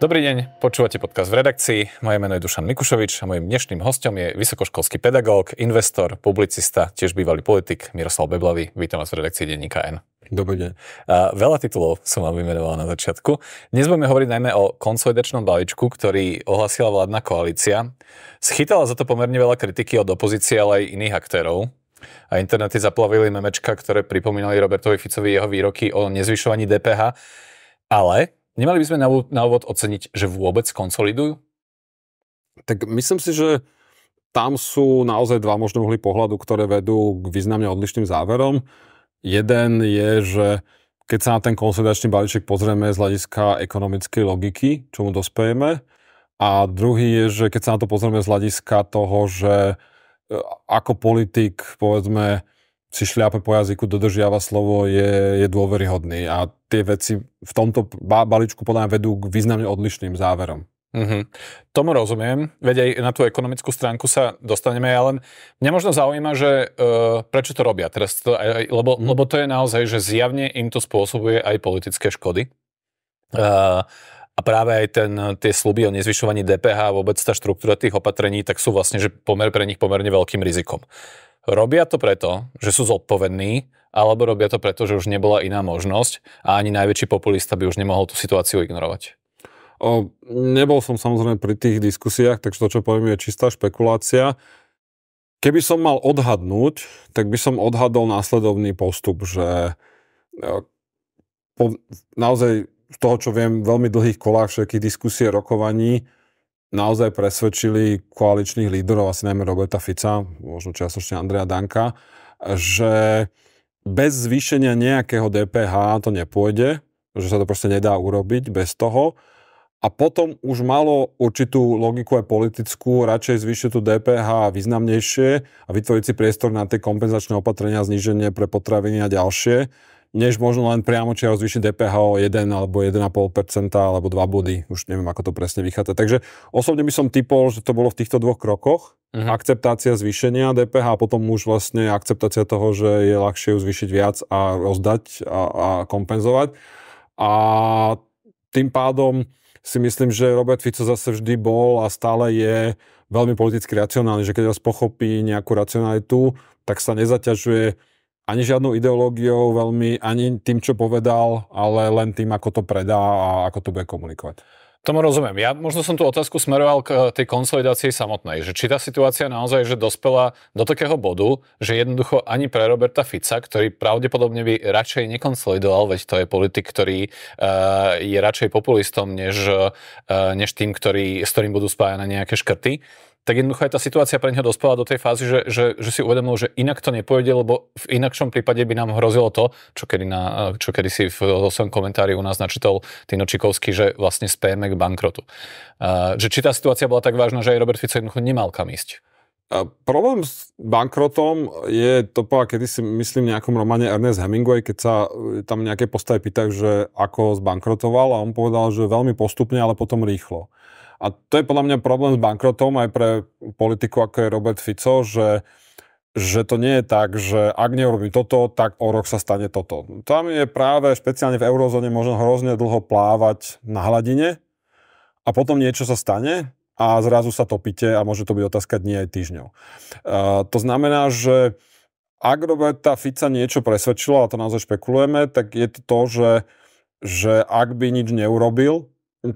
Dobrý deň, počúvate podcast v redakcii. Moje meno je Dušan Mikušovič a mojim dnešným hostom je vysokoškolský pedagóg, investor, publicista, tiež bývalý politik Miroslav Beblavý. Vítam vás v redakcii denníka N. Dobrý deň. A veľa titulov som vám vymenoval na začiatku. Dnes budeme hovoriť najmä o konsolidačnom balíčku, ktorý ohlasila vládna koalícia. Schytala za to pomerne veľa kritiky od opozície, ale aj iných aktérov. A internety zaplavili memečka, ktoré pripomínali Robertovi Ficovi jeho výroky o nezvyšovaní DPH. Ale Nemali by sme na úvod oceniť, že vôbec konsolidujú? Tak myslím si, že tam sú naozaj dva možné uhly pohľadu, ktoré vedú k významne odlišným záverom. Jeden je, že keď sa na ten konsolidačný balíček pozrieme z hľadiska ekonomickej logiky, čomu dospejeme, a druhý je, že keď sa na to pozrieme z hľadiska toho, že e, ako politik, povedzme, si šľape po jazyku, dodržiava slovo, je, je dôveryhodný. A tie veci v tomto balíčku podľa mňa vedú k významne odlišným záverom. Mm-hmm. Tomu rozumiem, veď aj na tú ekonomickú stránku sa dostaneme, ale mňa možno zaujíma, že uh, prečo to robia teraz, to, aj, e, e, lebo, mm. lebo to je naozaj, že zjavne im to spôsobuje aj politické škody. Uh, a práve aj ten, tie sluby o nezvyšovaní DPH a vôbec tá štruktúra tých opatrení, tak sú vlastne že pomer pre nich pomerne veľkým rizikom. Robia to preto, že sú zodpovední, alebo robia to preto, že už nebola iná možnosť a ani najväčší populista by už nemohol tú situáciu ignorovať? O, nebol som samozrejme pri tých diskusiách, takže to, čo poviem, je čistá špekulácia. Keby som mal odhadnúť, tak by som odhadol následovný postup, že e, po, naozaj z toho, čo viem, veľmi dlhých kolách všetkých diskusie, rokovaní, naozaj presvedčili koaličných lídrov, asi najmä Roberta Fica, možno čiastočne Andrea Danka, že bez zvýšenia nejakého DPH to nepôjde, že sa to proste nedá urobiť bez toho. A potom už malo určitú logiku aj politickú, radšej zvýšiť tú DPH významnejšie a vytvoriť si priestor na tie kompenzačné opatrenia, zníženie pre potraviny a ďalšie než možno len priamo čiaro zvýšiť DPH o 1 alebo 1,5% alebo 2 body. Už neviem, ako to presne vychádza. Takže osobne by som typol, že to bolo v týchto dvoch krokoch. Uh-huh. Akceptácia zvýšenia DPH a potom už vlastne akceptácia toho, že je ľahšie ju zvýšiť viac a rozdať a, a kompenzovať. A tým pádom si myslím, že Robert Fico zase vždy bol a stále je veľmi politicky racionálny, že keď vás pochopí nejakú racionalitu, tak sa nezaťažuje ani žiadnou ideológiou veľmi, ani tým, čo povedal, ale len tým, ako to predá a ako to bude komunikovať. Tomu rozumiem. Ja možno som tú otázku smeroval k eh, tej konsolidácii samotnej. Že či tá situácia naozaj že dospela do takého bodu, že jednoducho ani pre Roberta Fica, ktorý pravdepodobne by radšej nekonsolidoval, veď to je politik, ktorý uh, je radšej populistom, než, uh, než tým, ktorý, s ktorým budú spájane nejaké škrty, uh, tak jednoducho aj tá situácia pre neho dospela do tej fázy, že, že, že si uvedomil, že inak to nepôjde, lebo v inakšom prípade by nám hrozilo to, čo kedy, na, čo kedy si v, v svojom komentári u nás načítal Tino Čikovský, že vlastne spejeme k bankrotu. Uh, že či tá situácia bola tak vážna, že aj Robert Fico jednoducho nemal kam ísť. A problém s bankrotom je to, kedy si myslím v nejakom romane Ernest Hemingway, keď sa e, tam nejaké postavy pýtajú, že ako zbankrotoval a on povedal, že veľmi postupne, ale potom rýchlo. A to je podľa mňa problém s bankrotom aj pre politiku, ako je Robert Fico, že že to nie je tak, že ak neurobí toto, tak o rok sa stane toto. Tam je práve, špeciálne v eurozóne, možno hrozne dlho plávať na hladine a potom niečo sa stane a zrazu sa topíte a môže to byť otázka dní aj týždňov. Uh, to znamená, že ak Roberta Fica niečo presvedčilo, a to naozaj špekulujeme, tak je to to, že, že ak by nič neurobil,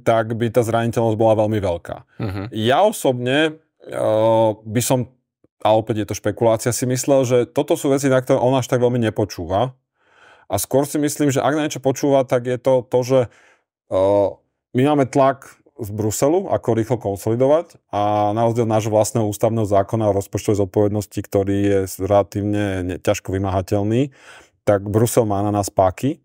tak by tá zraniteľnosť bola veľmi veľká. Uh-huh. Ja osobne uh, by som, a opäť je to špekulácia, si myslel, že toto sú veci, na ktoré on až tak veľmi nepočúva. A skôr si myslím, že ak na niečo počúva, tak je to to, že uh, my máme tlak z Bruselu, ako rýchlo konsolidovať a na rozdiel nášho vlastného ústavného zákona o rozpočtovej zodpovednosti, ktorý je relatívne ťažko vymahateľný, tak Brusel má na nás páky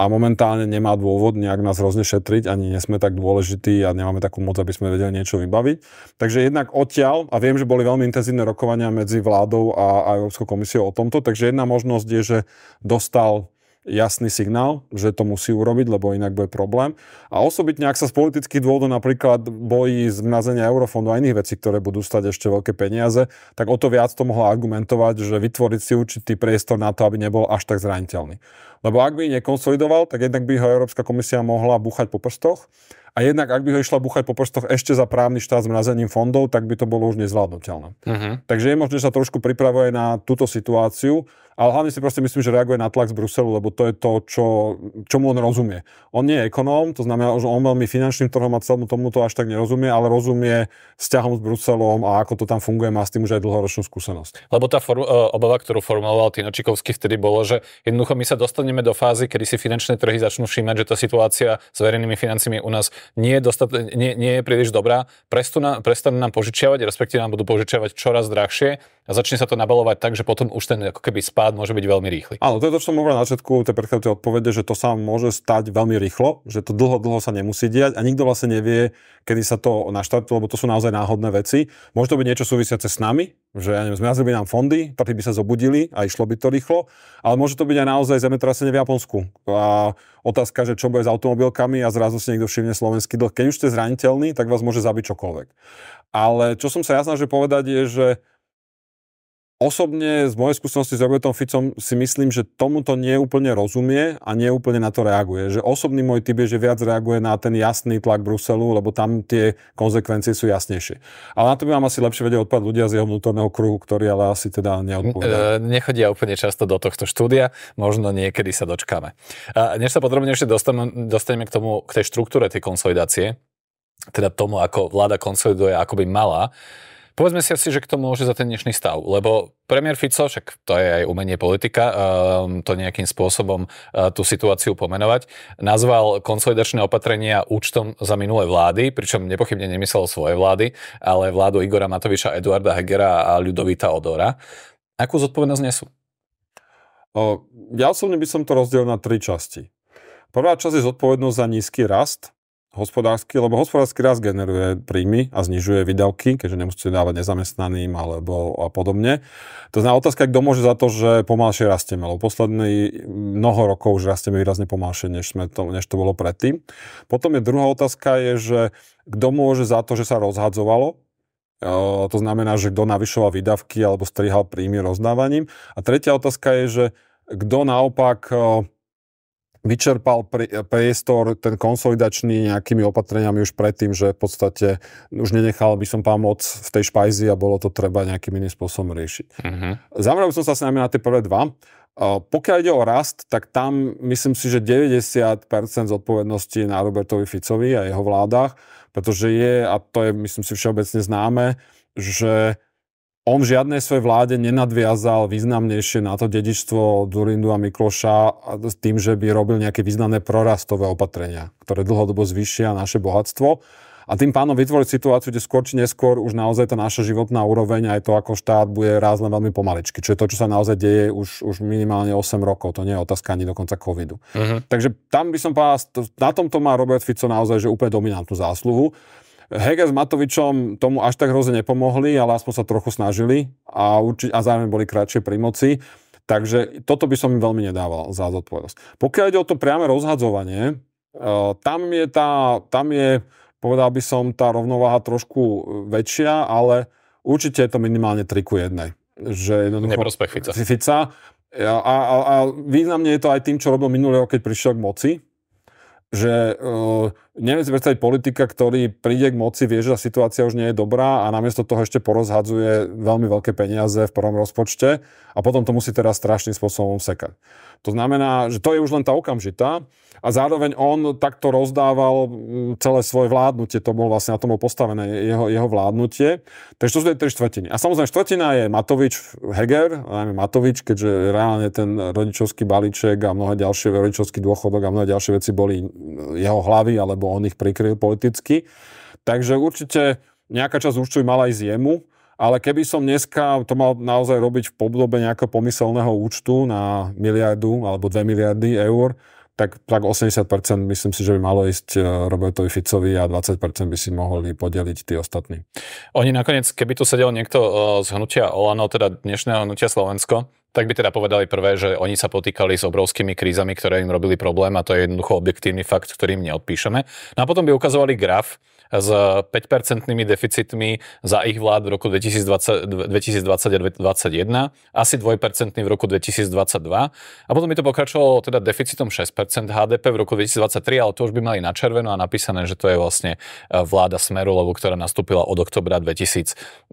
a momentálne nemá dôvod nejak nás hrozne šetriť, ani nesme tak dôležití a nemáme takú moc, aby sme vedeli niečo vybaviť. Takže jednak odtiaľ, a viem, že boli veľmi intenzívne rokovania medzi vládou a, a Európskou komisiou o tomto, takže jedna možnosť je, že dostal jasný signál, že to musí urobiť, lebo inak bude problém. A osobitne, ak sa z politických dôvodov napríklad bojí zmrazenia eurofondu a iných vecí, ktoré budú stať ešte veľké peniaze, tak o to viac to mohla argumentovať, že vytvoriť si určitý priestor na to, aby nebol až tak zraniteľný. Lebo ak by nekonsolidoval, tak jednak by ho Európska komisia mohla buchať po prstoch a jednak ak by ho išla buchať po prstoch ešte za právny štát s mrazením fondov, tak by to bolo už nezvládnutelné. Uh-huh. Takže je možné, že sa trošku pripravuje na túto situáciu, ale hlavne si proste myslím, že reaguje na tlak z Bruselu, lebo to je to, čo, čomu on rozumie. On nie je ekonóm, to znamená, že on veľmi finančným trhom a celému to až tak nerozumie, ale rozumie vzťahom s Bruselom a ako to tam funguje, má s tým už aj dlhoročnú skúsenosť. Lebo tá for- e, obava, ktorú formuloval Tinočikovský vtedy bolo, že jednoducho my sa dostaneme dostaneme do fázy, kedy si finančné trhy začnú všímať, že tá situácia s verejnými financiami u nás nie je, dostat- nie, nie je príliš dobrá, prestanú nám, požičiavať, respektíve nám budú požičiavať čoraz drahšie a začne sa to nabalovať tak, že potom už ten ako keby spád môže byť veľmi rýchly. Áno, to je to, čo som hovoril na začiatku tej predchádzajúcej odpovede, že to sa môže stať veľmi rýchlo, že to dlho, dlho sa nemusí diať a nikto vlastne nevie, kedy sa to naštartuje, lebo to sú naozaj náhodné veci. Môže to byť niečo súvisiace s nami, že ja neviem, zmrazili by nám fondy, trhy by sa zobudili a išlo by to rýchlo, ale môže to byť aj naozaj zemetrasenie v Japonsku. A otázka, že čo bude s automobilkami a zrazu si niekto všimne slovenský dlh. Keď už ste zraniteľní, tak vás môže zabiť čokoľvek. Ale čo som sa ja snažil povedať je, že Osobne z mojej skúsenosti s Robertom Ficom si myslím, že tomuto nie úplne rozumie a nie úplne na to reaguje. Že osobný môj typ je, že viac reaguje na ten jasný tlak Bruselu, lebo tam tie konsekvencie sú jasnejšie. Ale na to by vám asi lepšie vedieť odpad ľudia z jeho vnútorného kruhu, ktorý ale asi teda neodpovedá. E, nechodia úplne často do tohto štúdia, možno niekedy sa dočkáme. Než sa podrobnejšie dostaneme k tomu, k tej štruktúre tej konsolidácie, teda tomu, ako vláda konsoliduje, ako by mala, Povedzme si asi, že kto môže za ten dnešný stav, lebo premiér Fico, však to je aj umenie politika, ehm, to nejakým spôsobom eh, tú situáciu pomenovať, nazval konsolidačné opatrenia účtom za minulé vlády, pričom nepochybne nemyslel svoje vlády, ale vládu Igora Matoviča, Eduarda Hegera a Ľudovita Odora. Akú zodpovednosť nesú? ja osobne by som to rozdelil na tri časti. Prvá časť je zodpovednosť za nízky rast, hospodársky, lebo hospodársky rast generuje príjmy a znižuje výdavky, keďže nemusíte dávať nezamestnaným alebo a podobne. To znamená otázka, kto môže za to, že pomalšie rastieme, lebo posledný mnoho rokov už rastieme výrazne pomalšie, než, sme to, než to bolo predtým. Potom je druhá otázka, je, že kto môže za to, že sa rozhadzovalo, to znamená, že kto navyšoval výdavky alebo strihal príjmy rozdávaním. A tretia otázka je, že kto naopak vyčerpal e, priestor ten konsolidačný nejakými opatreniami už predtým, že v podstate už nenechal by som pomoc v tej špajzi a bolo to treba nejakým iným spôsobom riešiť. Uh-huh. Mhm. by som sa s nami na tie prvé dva. E, pokiaľ ide o rast, tak tam myslím si, že 90% zodpovednosti na Robertovi Ficovi a jeho vládach, pretože je, a to je myslím si všeobecne známe, že on žiadnej svojej vláde nenadviazal významnejšie na to dedičstvo Durindu a Mikloša s tým, že by robil nejaké významné prorastové opatrenia, ktoré dlhodobo zvýšia naše bohatstvo. A tým pánom vytvoriť situáciu, kde skôr či neskôr už naozaj tá naša životná úroveň aj to, ako štát bude rásť len veľmi pomaličky. Čo je to, čo sa naozaj deje už, už minimálne 8 rokov. To nie je otázka ani dokonca covidu. Uh-huh. Takže tam by som povedal, na tomto má Robert Fico naozaj že úplne dominantnú zásluhu. Heger s Matovičom tomu až tak hrozne nepomohli, ale aspoň sa trochu snažili a, urči- a zároveň boli kratšie pri moci. Takže toto by som im veľmi nedával za zodpovednosť. Pokiaľ ide o to priame rozhadzovanie, e, tam je tá, tam je, povedal by som, tá rovnováha trošku väčšia, ale určite je to minimálne 3 ku 1. Že Neprospech Fica. Fica. A, a, a významne je to aj tým, čo robil minulý keď prišiel k moci, že uh, neviem si predstaviť politika, ktorý príde k moci, vie, že tá situácia už nie je dobrá a namiesto toho ešte porozhadzuje veľmi veľké peniaze v prvom rozpočte a potom to musí teraz strašným spôsobom sekať. To znamená, že to je už len tá okamžitá a zároveň on takto rozdával mm, celé svoje vládnutie, to bol vlastne na tom postavené jeho, jeho vládnutie. Takže to sú tie štvrtiny. A samozrejme štvrtina je Matovič, Heger, najmä Matovič, keďže reálne ten rodičovský balíček a mnohé ďalšie rodičovský dôchodok a mnohé ďalšie veci boli mm, jeho hlavy, alebo on ich prikryl politicky. Takže určite nejaká časť určuj mala ísť jemu ale keby som dneska to mal naozaj robiť v podobe nejakého pomyselného účtu na miliardu alebo 2 miliardy eur, tak, tak 80% myslím si, že by malo ísť e, Robertovi Ficovi a 20% by si mohli podeliť tí ostatní. Oni nakoniec, keby tu sedel niekto e, z hnutia Olano, teda dnešného hnutia Slovensko, tak by teda povedali prvé, že oni sa potýkali s obrovskými krízami, ktoré im robili problém a to je jednoducho objektívny fakt, ktorým neodpíšeme. No a potom by ukazovali graf, s 5-percentnými deficitmi za ich vlád v roku 2020, 2020 a 2021, asi 2-percentný v roku 2022. A potom by to pokračovalo teda deficitom 6% HDP v roku 2023, ale to už by mali na červeno a napísané, že to je vlastne e, vláda Smeru, lebo ktorá nastúpila od oktobra 2023.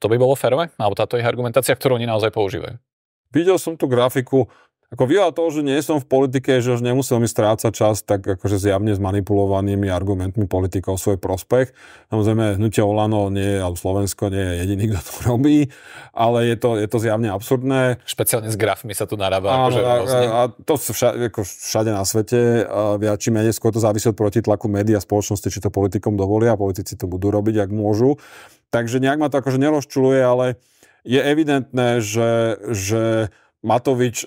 To by bolo férové? Alebo táto ich argumentácia, ktorú oni naozaj používajú? Videl som tú grafiku, ako vyhľad toho, že nie som v politike, že už nemusel mi strácať čas tak akože zjavne manipulovanými argumentmi politikov svoj prospech. Samozrejme, hnutie Olano nie je, alebo Slovensko nie je jediný, kto to robí, ale je to, je to zjavne absurdné. Špeciálne s grafmi sa tu narába. Akože a, akože a, a, to vša, ako všade na svete, viac či menej, skôr to závisí od protitlaku médií a spoločnosti, či to politikom dovolia, politici to budú robiť, ak môžu. Takže nejak ma to akože nerozčuluje, ale je evidentné, že, že Matovič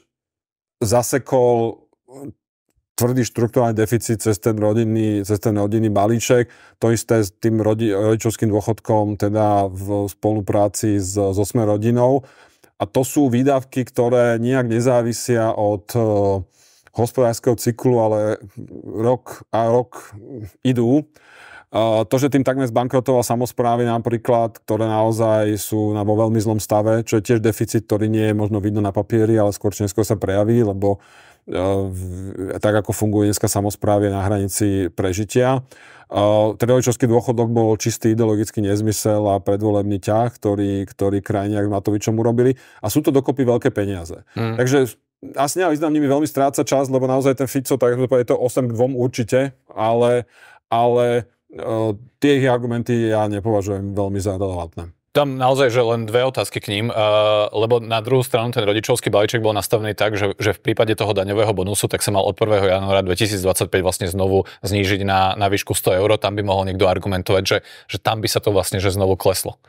zasekol e, tvrdý štruktúrálny deficit cez ten rodinný, cez ten rodinný balíček. To isté s tým rodi, rodičovským dôchodkom, teda v spolupráci s, so rodinou. A to sú výdavky, ktoré nejak nezávisia od uh, hospodárskeho cyklu, ale rok a rok idú. To, že tým takmer zbankrotoval samozprávy napríklad, ktoré naozaj sú na vo veľmi zlom stave, čo je tiež deficit, ktorý nie je možno vidno na papieri, ale skôr či sa prejaví, lebo e, tak ako funguje dneska samozprávy na hranici prežitia. E, Treličovský dôchodok bol čistý ideologický nezmysel a predvolebný ťah, ktorý, ktorý krajniak Matovičom urobili. A sú to dokopy veľké peniaze. Mm. Takže asi nimi veľmi stráca čas, lebo naozaj ten Fico, tak je to 8 k 2 určite, ale, ale tie ich argumenty ja nepovažujem veľmi za relevantné. Tam naozaj, že len dve otázky k ním, lebo na druhú stranu ten rodičovský balíček bol nastavený tak, že, že v prípade toho daňového bonusu, tak sa mal od 1. januára 2025 vlastne znovu znížiť na, na výšku 100 eur. Tam by mohol niekto argumentovať, že, že tam by sa to vlastne že znovu kleslo.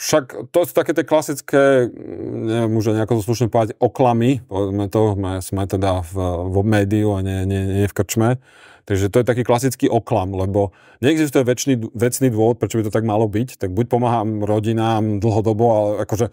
Však to sú také tie klasické, neviem už nejako to slušne povedať, oklamy, povedzme to, sme, sme teda v, v médiu a nie, nie, nie v krčme. Takže to je taký klasický oklam, lebo neexistuje väčší, vecný dôvod, prečo by to tak malo byť. Tak buď pomáham rodinám dlhodobo, ale akože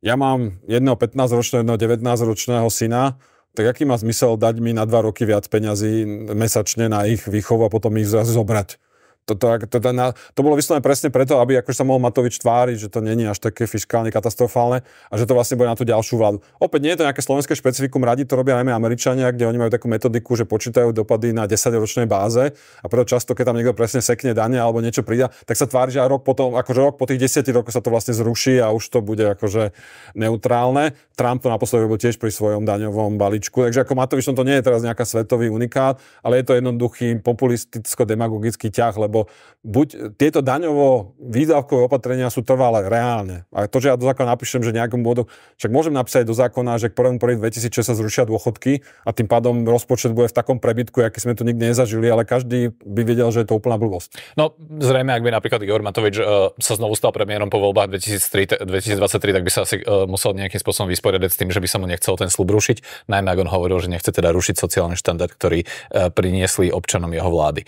ja mám jedného 15-ročného, jedného 19-ročného syna, tak aký má zmysel dať mi na dva roky viac peňazí mesačne na ich výchovu a potom ich zase zobrať? to, to, teda na, to bolo vyslovené presne preto, aby akože sa mohol Matovič tváriť, že to není až také fiskálne katastrofálne a že to vlastne bude na tú ďalšiu vládu. Opäť nie je to nejaké slovenské špecifikum, radi to robia najmä Američania, kde oni majú takú metodiku, že počítajú dopady na 10-ročnej báze a preto často, keď tam niekto presne sekne dane alebo niečo prída, tak sa tvári, že aj rok potom, akože rok po tých 10 rokoch sa to vlastne zruší a už to bude akože neutrálne. Trump to naposledy robil tiež pri svojom daňovom balíčku, takže ako Matovič to nie je teraz nejaká svetový unikát, ale je to jednoduchý populisticko-demagogický ťah, lebo lebo buď tieto daňovo výdavkové opatrenia sú trvalé, reálne. A to, že ja do zákona napíšem, že nejakom bodu, však môžem napísať do zákona, že k 1. 1. 2006 sa zrušia dôchodky a tým pádom rozpočet bude v takom prebytku, aký sme tu nikdy nezažili, ale každý by vedel, že je to úplná blbosť. No zrejme, ak by napríklad Igor Matovič uh, sa znovu stal premiérom po voľbách 2003, 2023, tak by sa asi uh, musel nejakým spôsobom vysporiadať s tým, že by sa mu nechcel ten slub rušiť, najmä ak on hovoril, že nechce teda rušiť sociálny štandard, ktorý uh, priniesli občanom jeho vlády.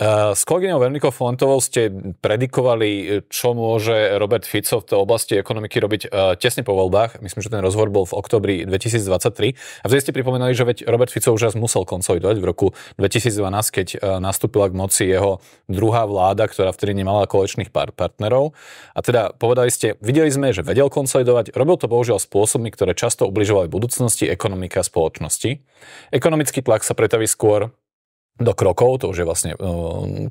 Eh, s kolegyňou Veronikou Fontovou ste predikovali, čo môže Robert Fico v oblasti ekonomiky robiť eh, tesne po voľbách. Myslím, že ten rozhovor bol v oktobri 2023. A vtedy ste pripomenali, že veď Robert Fico už raz musel konsolidovať v roku 2012, keď eh, nastúpila k moci jeho druhá vláda, ktorá vtedy nemala kolečných pár partnerov. A teda povedali ste, videli sme, že vedel konsolidovať, robil to bohužiaľ spôsobmi, ktoré často ubližovali budúcnosti, ekonomika a spoločnosti. Ekonomický tlak sa pretaví skôr do krokov, to už je vlastne eh,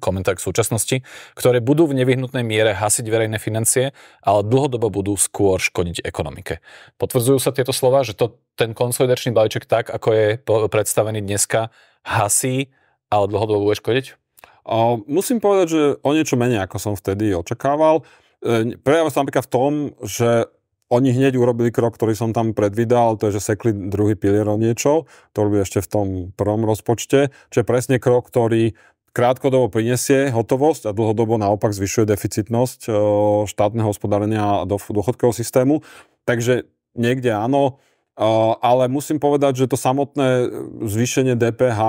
komentár k súčasnosti, ktoré budú v nevyhnutnej miere hasiť verejné financie, ale dlhodobo budú skôr škodiť ekonomike. Potvrdzujú sa tieto slova, že to, ten konsolidačný balíček tak, ako je predstavený dneska, hasí, ale dlhodobo bude škodiť? Musím povedať, že o niečo menej, ako som vtedy očakával. Eh, prejavil sa napríklad v tom, že oni hneď urobili krok, ktorý som tam predvídal, to je, že sekli druhý pilier o niečo, to robili ešte v tom prvom rozpočte, čo je presne krok, ktorý krátkodobo prinesie hotovosť a dlhodobo naopak zvyšuje deficitnosť e, štátneho hospodárenia a dôchodkového systému. Takže niekde áno, e, ale musím povedať, že to samotné zvýšenie DPH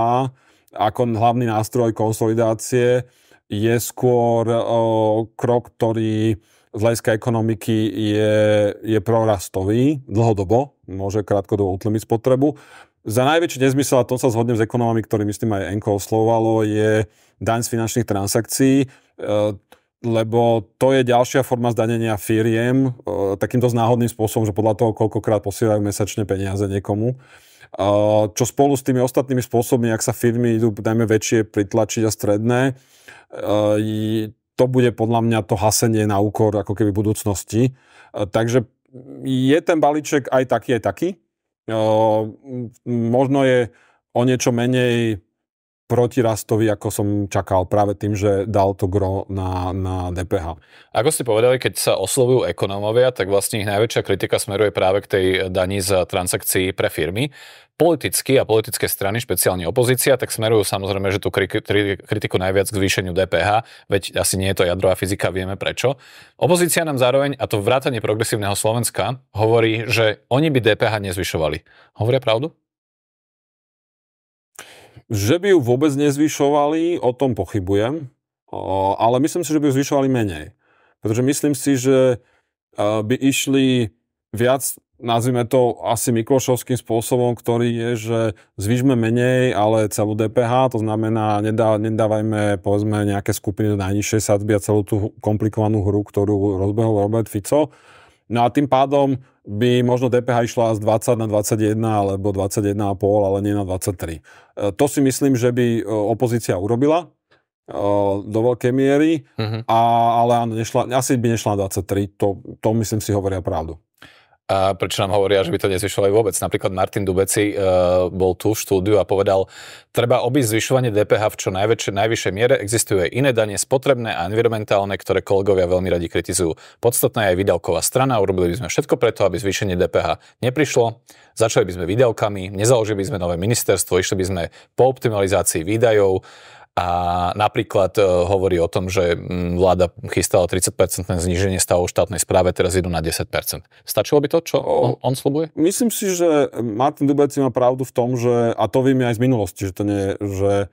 ako hlavný nástroj konsolidácie je skôr e, krok, ktorý z hľadiska ekonomiky je, je prorastový dlhodobo, môže krátkodobo utlmiť spotrebu. Za najväčší nezmysel, a to sa zhodnem s ekonomami, ktorým myslím aj Enko oslovovalo, je daň z finančných transakcií, e, lebo to je ďalšia forma zdanenia firiem e, takýmto znáhodným spôsobom, že podľa toho, koľkokrát posielajú mesačne peniaze niekomu. E, čo spolu s tými ostatnými spôsobmi, ak sa firmy idú, dajme väčšie, pritlačiť a stredné, to bude podľa mňa to hasenie na úkor ako keby budúcnosti. E, takže je ten balíček aj taký, aj taký. E, možno je o niečo menej proti rastovi, ako som čakal, práve tým, že dal to gro na, na DPH. Ako ste povedali, keď sa oslovujú ekonómovia, tak vlastne ich najväčšia kritika smeruje práve k tej daní z transakcií pre firmy. Politicky a politické strany, špeciálne opozícia, tak smerujú samozrejme, že tú kritiku najviac k zvýšeniu DPH, veď asi nie je to jadrová fyzika, vieme prečo. Opozícia nám zároveň, a to vrátanie progresívneho Slovenska, hovorí, že oni by DPH nezvyšovali. Hovoria pravdu? Že by ju vôbec nezvyšovali, o tom pochybujem, ale myslím si, že by ju zvyšovali menej. Pretože myslím si, že e, by išli viac, nazvime to asi Miklošovským spôsobom, ktorý je, že zvyšme menej, ale celú DPH, to znamená, nedá, nedávajme povedzme nejaké skupiny do najnižšej sadby a celú tú komplikovanú hru, ktorú rozbehol Robert Fico, No a tým pádom by možno DPH išla z 20 na 21 alebo 21,5, ale nie na 23. E, to si myslím, že by e, opozícia urobila e, do veľkej miery, uh-huh. a, ale áno, nešla, asi by nešla na 23, to, to myslím si hovoria pravdu a prečo nám hovoria, že by to aj vôbec. Napríklad Martin Dubeci uh, bol tu v štúdiu a povedal, treba obísť zvyšovanie DPH v čo najväčšej, najvyššej miere, existujú aj iné danie spotrebné a environmentálne, ktoré kolegovia veľmi radi kritizujú. Podstatná je výdavková strana, urobili by sme všetko preto, aby zvýšenie DPH neprišlo, začali by sme výdavkami, nezaložili by sme nové ministerstvo, išli by sme po optimalizácii výdajov, a napríklad e, hovorí o tom, že mm, vláda chystala 30-percentné zníženie stavu štátnej správe, teraz idú na 10%. Stačilo by to, čo no. on, on slubuje? Myslím si, že Martin Dubec má pravdu v tom, že, a to vieme aj z minulosti, že, to nie, že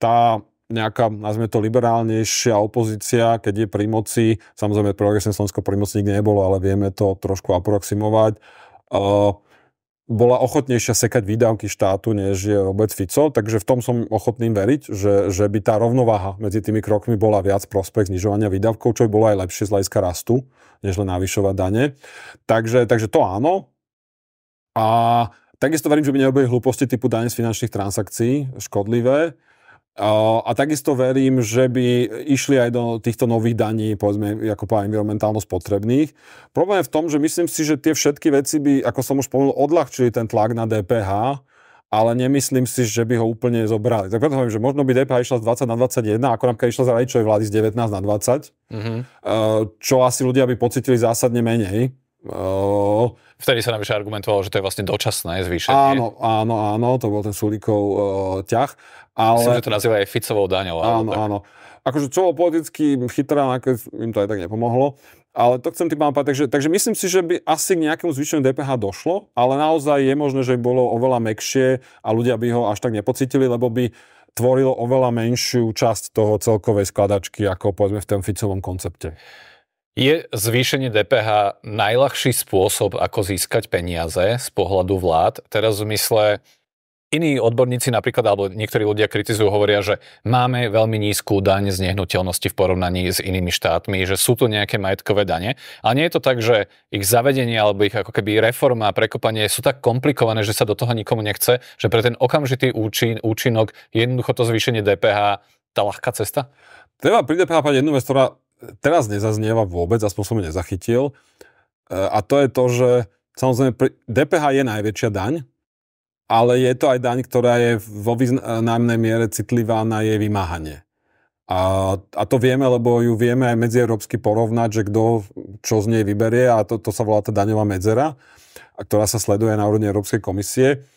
tá nejaká, nazvime to, liberálnejšia opozícia, keď je pri moci, samozrejme progresívne Slovensko pri moci nikdy nebolo, ale vieme to trošku aproximovať, uh, bola ochotnejšia sekať výdavky štátu, než je Robert Fico, takže v tom som ochotný veriť, že, že by tá rovnováha medzi tými krokmi bola viac prospech znižovania výdavkov, čo by bolo aj lepšie z hľadiska rastu, než len navyšovať dane. Takže, takže to áno. A takisto verím, že by nerobili hlúposti typu dane z finančných transakcií, škodlivé. A takisto verím, že by išli aj do týchto nových daní, povedzme, ako po environmentálno spotrebných. Problém je v tom, že myslím si, že tie všetky veci by, ako som už povedal, odľahčili ten tlak na DPH, ale nemyslím si, že by ho úplne zobrali. Tak preto hovorím, že možno by DPH išla z 20 na 21, ako napríklad išla z radičovej vlády z 19 na 20, mm-hmm. Eh, čo asi ľudia by pocitili zásadne menej. Eh, Vtedy sa navyše argumentovalo, že to je vlastne dočasné zvýšenie. Áno, áno, áno, to bol ten Sulikov uh, eh, ťah. Ale... Myslím, že to nazýva aj Ficovou daňou. Áno, tak. áno. Akože čo politicky chytré, nakoniec im to aj tak nepomohlo. Ale to chcem tým pánom povedať, takže, takže myslím si, že by asi k nejakému zvýšeniu DPH došlo, ale naozaj je možné, že by bolo oveľa mekšie a ľudia by ho až tak nepocitili, lebo by tvorilo oveľa menšiu časť toho celkovej skladačky, ako povedzme v tom Ficovom koncepte. Je zvýšenie DPH najľahší spôsob, ako získať peniaze z pohľadu vlád? Teraz v zmysle, iní odborníci napríklad, alebo niektorí ľudia kritizujú, hovoria, že máme veľmi nízku daň z nehnuteľnosti v porovnaní s inými štátmi, že sú tu nejaké majetkové dane. A nie je to tak, že ich zavedenie alebo ich ako keby reforma a prekopanie sú tak komplikované, že sa do toho nikomu nechce, že pre ten okamžitý účin, účinok jednoducho to zvýšenie DPH tá ľahká cesta? Treba pri DPH jednu vec, ktorá teraz nezaznieva vôbec, aspoň som ju nezachytil. E, a to je to, že samozrejme DPH je najväčšia daň, ale je to aj daň, ktorá je vo významnej miere citlivá na jej vymáhanie. A, a to vieme, lebo ju vieme aj medzieurópsky porovnať, že kto čo z nej vyberie a to, to sa volá tá daňová medzera, a ktorá sa sleduje na úrovni Európskej komisie.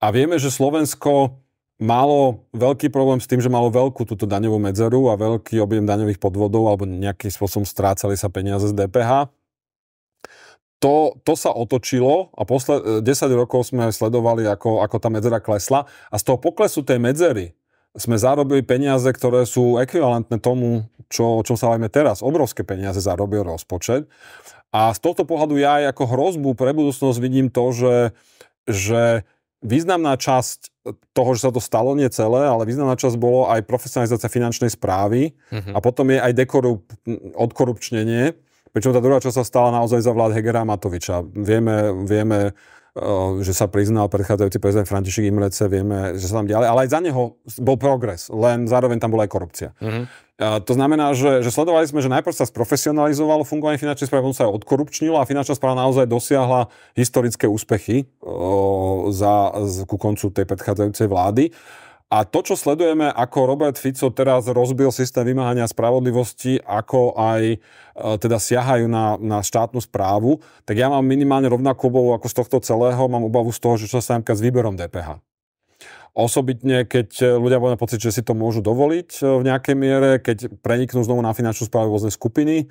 A vieme, že Slovensko malo veľký problém s tým, že malo veľkú túto daňovú medzeru a veľký objem daňových podvodov alebo nejakým spôsobom strácali sa peniaze z DPH to, to sa otočilo a posle, 10 e, rokov sme sledovali, ako, ako tá medzera klesla a z toho poklesu tej medzery sme zarobili peniaze, ktoré sú ekvivalentné tomu, čo, o čom sa vajme teraz. Obrovské peniaze zarobil rozpočet. A z tohto pohľadu ja aj ako hrozbu pre budúcnosť vidím to, že, že významná časť toho, že sa to stalo nie celé, ale významná časť bolo aj profesionalizácia finančnej správy mm-hmm. a potom je aj dekorup, odkorupčnenie Pričom tá druhá časť sa stala naozaj za vlád Hegera a Matoviča. Vieme, vieme e, že sa priznal predchádzajúci prezident František Imrece, vieme, že sa tam ďalej, ale aj za neho bol progres, len zároveň tam bola aj korupcia. Mm-hmm. A e, to znamená, že, že sledovali sme, že najprv sa sprofesionalizovalo fungovanie finančnej správy, potom sa aj odkorupčnilo a finančná správa naozaj dosiahla historické úspechy o, e, za, z, ku koncu tej predchádzajúcej vlády. A to, čo sledujeme, ako Robert Fico teraz rozbil systém vymáhania spravodlivosti, ako aj e, teda siahajú na, na štátnu správu, tak ja mám minimálne rovnakú obavu ako z tohto celého, mám obavu z toho, že čo sa nám s výberom DPH. Osobitne, keď e, ľudia majú pocit, že si to môžu dovoliť e, v nejakej miere, keď preniknú znovu na finančnú správu skupiny,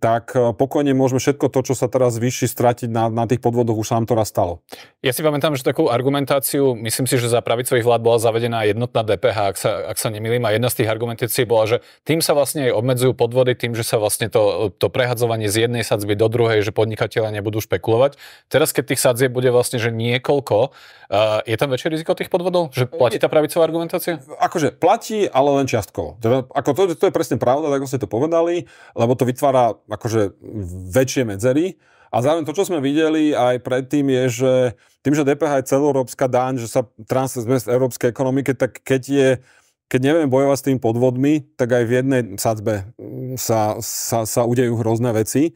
tak e, pokojne môžeme všetko to, čo sa teraz vyšší, stratiť na, na tých podvodoch, už sa nám to raz stalo. Ja si pamätám, že takú argumentáciu, myslím si, že za pravicových vlád bola zavedená jednotná DPH, ak sa, ak sa nemýlim, a jedna z tých argumentácií bola, že tým sa vlastne aj obmedzujú podvody, tým, že sa vlastne to, to prehadzovanie z jednej sadzby do druhej, že podnikateľe nebudú špekulovať. Teraz, keď tých sadzieb bude vlastne, že niekoľko, uh, je tam väčšie riziko tých podvodov? Že platí tá pravicová argumentácia? Akože platí, ale len čiastkovo. Teda, ako to, to je presne pravda, tak ako ste to povedali, lebo to vytvára akože väčšie medzery. A zároveň to, čo sme videli aj predtým, je, že tým, že DPH je celoeurópska daň, že sa transfer z európskej ekonomiky, tak keď je keď nevieme bojovať s tým podvodmi, tak aj v jednej sadzbe sa, sa, sa udejú hrozné veci.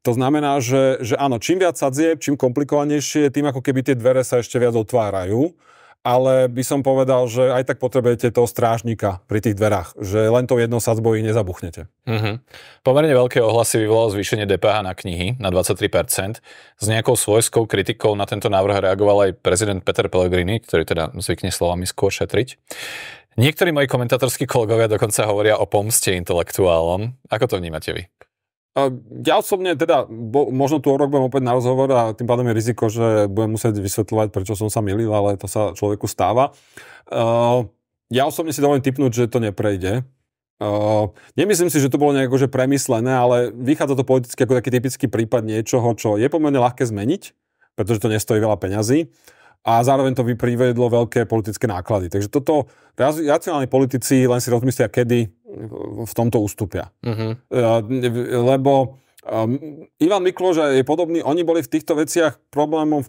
To znamená, že, že áno, čím viac sadzieb, čím komplikovanejšie, tým ako keby tie dvere sa ešte viac otvárajú ale by som povedal, že aj tak potrebujete toho strážnika pri tých dverách, že len tou jednou sadzbou ich nezabuchnete. Mm-hmm. Pomerne veľké ohlasy vyvolalo zvýšenie DPH na knihy na 23%. S nejakou svojskou kritikou na tento návrh reagoval aj prezident Peter Pellegrini, ktorý teda zvykne slovami skôr šetriť. Niektorí moji komentátorskí kolegovia dokonca hovoria o pomste intelektuálom. Ako to vnímate vy? Ja osobne teda, bo, možno tu o rok budem opäť na rozhovor a tým pádom je riziko, že budem musieť vysvetľovať, prečo som sa milil, ale to sa človeku stáva. Uh, ja osobne si dovolím typnúť, že to neprejde. Uh, nemyslím si, že to bolo nejako že premyslené, ale vychádza to politicky ako taký typický prípad niečoho, čo je pomerne ľahké zmeniť, pretože to nestojí veľa peňazí a zároveň to vyprivedlo veľké politické náklady. Takže toto racionálni politici len si rozmyslia, kedy v tomto ustúpia. Uh-huh. Mhm. Lebo Um, Ivan Mikloš je podobný, oni boli v týchto veciach problémom,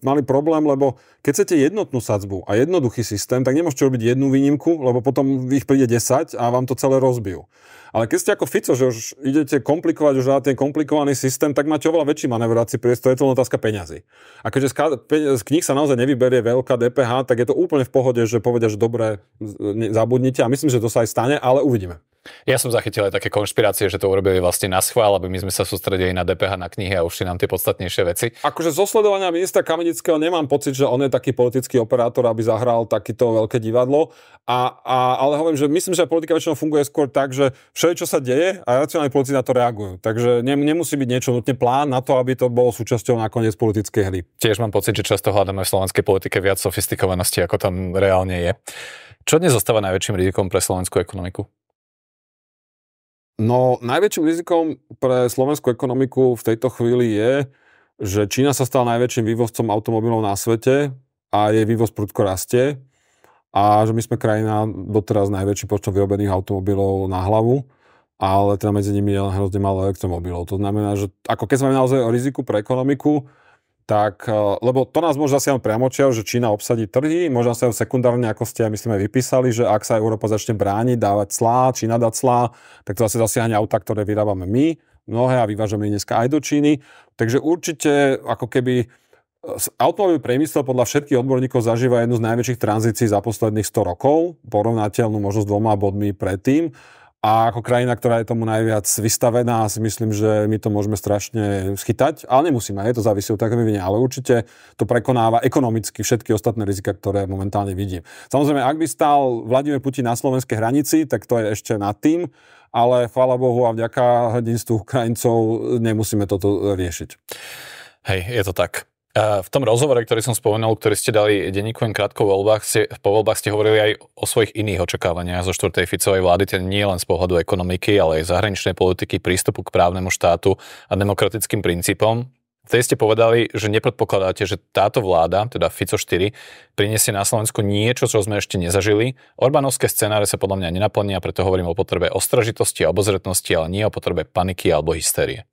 mali problém, lebo keď chcete jednotnú sadzbu a jednoduchý systém, tak nemôžete robiť jednu výnimku, lebo potom ich príde 10 a vám to celé rozbijú. Ale keď ste ako Fico, že už idete komplikovať už na ten komplikovaný systém, tak máte oveľa väčší manevrací priestor, je to len otázka peňazí. A keďže z, z kníh sa naozaj nevyberie veľká DPH, tak je to úplne v pohode, že povedia, že dobre, zabudnite a myslím, že to sa aj stane, ale uvidíme. Ja som zachytil aj také konšpirácie, že to urobili vlastne na schvál, aby my sme sa sústredili na DPH na knihy a ušli nám tie podstatnejšie veci. Akože zo sledovania ministra Kamenického nemám pocit, že on je taký politický operátor, aby zahral takéto veľké divadlo. A, a, ale hovorím, že myslím, že politika väčšinou funguje skôr tak, že všetko, čo sa deje a racionálni politici na to reagujú. Takže nemusí byť niečo nutne plán na to, aby to bolo súčasťou nakoniec politickej hry. Tiež mám pocit, že často hľadáme v slovenskej politike viac sofistikovanosti, ako tam reálne je. Čo dnes zostáva najväčším rizikom pre slovenskú ekonomiku? No, najväčším rizikom pre slovenskú ekonomiku v tejto chvíli je, že Čína sa stala najväčším vývozcom automobilov na svete a jej vývoz prudko rastie a že my sme krajina doteraz najväčší počtom vyrobených automobilov na hlavu, ale teda medzi nimi je len hrozne malo elektromobilov. To znamená, že ako keď sme naozaj o riziku pre ekonomiku, tak, eh, lebo to nás môže zasiahnuť priamočiar, že Čína obsadí trhy, možno sa ju sekundárne, ako ste myslím aj vypísali, že ak sa Európa začne brániť, dávať clá, Čína dá clá, tak to zase zasiahne auta, ktoré vyrábame my, mnohé a vyvážame ich dneska aj do Číny. Takže určite ako keby eh, automobilový priemysel podľa všetkých odborníkov zažíva jednu z najväčších tranzícií za posledných 100 rokov, porovnateľnú možno s dvoma bodmi predtým. A ako krajina, ktorá je tomu najviac vystavená, si myslím, že my to môžeme strašne schytať, ale nemusíme, je to závisí od takého vyvinenia, ale určite to prekonáva ekonomicky všetky ostatné rizika, ktoré momentálne vidím. Samozrejme, ak by stál Vladimír Putin na slovenskej hranici, tak to je ešte nad tým, ale chvála Bohu a vďaka hrdinstvu Ukrajincov nemusíme toto riešiť. Hej, je to tak. V tom rozhovore, ktorý som spomenul, ktorý ste dali denníku len krátko po voľbách, ste, po voľbách ste hovorili aj o svojich iných očakávaniach zo 4. Ficovej vlády, ten nie len z pohľadu ekonomiky, ale aj zahraničnej politiky, prístupu k právnemu štátu a demokratickým princípom. V ste povedali, že nepredpokladáte, že táto vláda, teda Fico 4, priniesie na Slovensku niečo, čo sme ešte nezažili. Orbánovské scenáre sa podľa mňa nenaplnia, preto hovorím o potrebe ostražitosti a obozretnosti, ale nie o potrebe paniky alebo hystérie.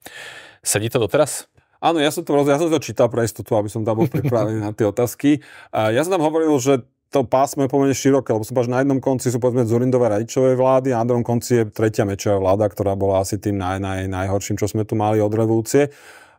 Sedí to doteraz? Áno, ja som to, ja som to čítal pre istotu, aby som tam bol pripravený na tie otázky. A ja som tam hovoril, že to pásmo je pomerne široké, lebo som že na jednom konci sú povedzme Zurindové radičové vlády a na druhom konci je tretia mečová vláda, ktorá bola asi tým naj, naj, najhorším, čo sme tu mali od revolúcie.